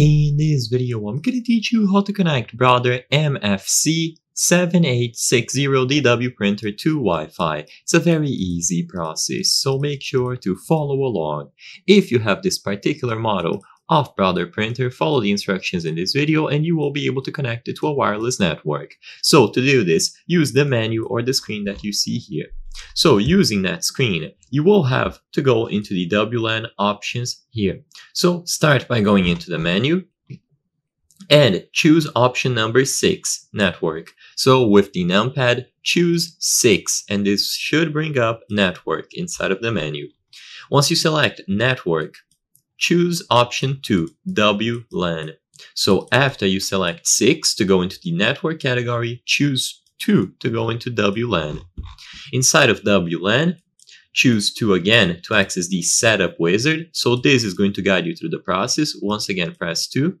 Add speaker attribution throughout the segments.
Speaker 1: In this video, I'm gonna teach you how to connect Brother MFC 7860DW printer to Wi-Fi. It's a very easy process, so make sure to follow along. If you have this particular model of Brother printer, follow the instructions in this video and you will be able to connect it to a wireless network. So to do this, use the menu or the screen that you see here. So using that screen, you will have to go into the WLAN options here. So start by going into the menu and choose option number 6, network. So with the numpad, choose 6 and this should bring up network inside of the menu. Once you select network, choose option 2, WLAN. So after you select 6 to go into the network category, choose 2 to go into WLAN. Inside of WLAN, choose 2 again to access the setup wizard. So this is going to guide you through the process. Once again, press 2.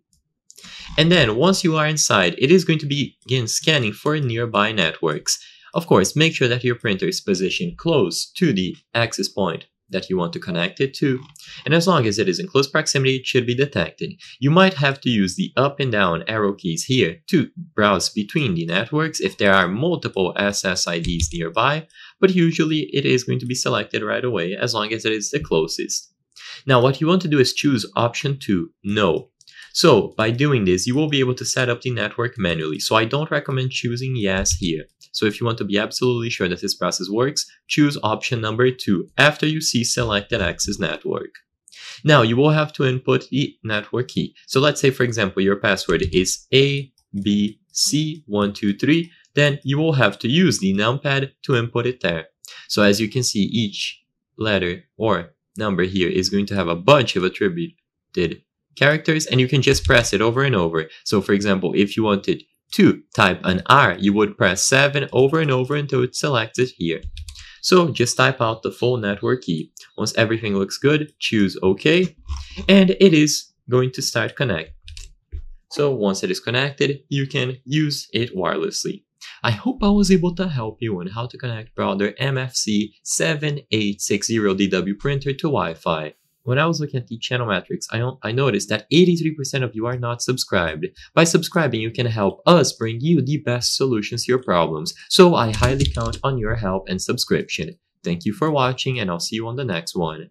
Speaker 1: And then once you are inside, it is going to begin scanning for nearby networks. Of course, make sure that your printer is positioned close to the access point that you want to connect it to, and as long as it is in close proximity, it should be detected. You might have to use the up and down arrow keys here to browse between the networks if there are multiple SSIDs nearby, but usually it is going to be selected right away as long as it is the closest. Now what you want to do is choose option 2, no. So by doing this, you will be able to set up the network manually, so I don't recommend choosing yes here. So if you want to be absolutely sure that this process works, choose option number two after you see select an access network. Now you will have to input the network key. So let's say for example your password is ABC123, then you will have to use the numpad to input it there. So as you can see each letter or number here is going to have a bunch of attributed characters and you can just press it over and over. So for example, if you wanted to type an R, you would press 7 over and over until it's selected here. So just type out the full network key. Once everything looks good, choose OK, and it is going to start connect. So once it is connected, you can use it wirelessly. I hope I was able to help you on how to connect Brother MFC 7860DW printer to Wi-Fi. When I was looking at the channel metrics, I, I noticed that 83% of you are not subscribed. By subscribing, you can help us bring you the best solutions to your problems, so I highly count on your help and subscription. Thank you for watching and I'll see you on the next one.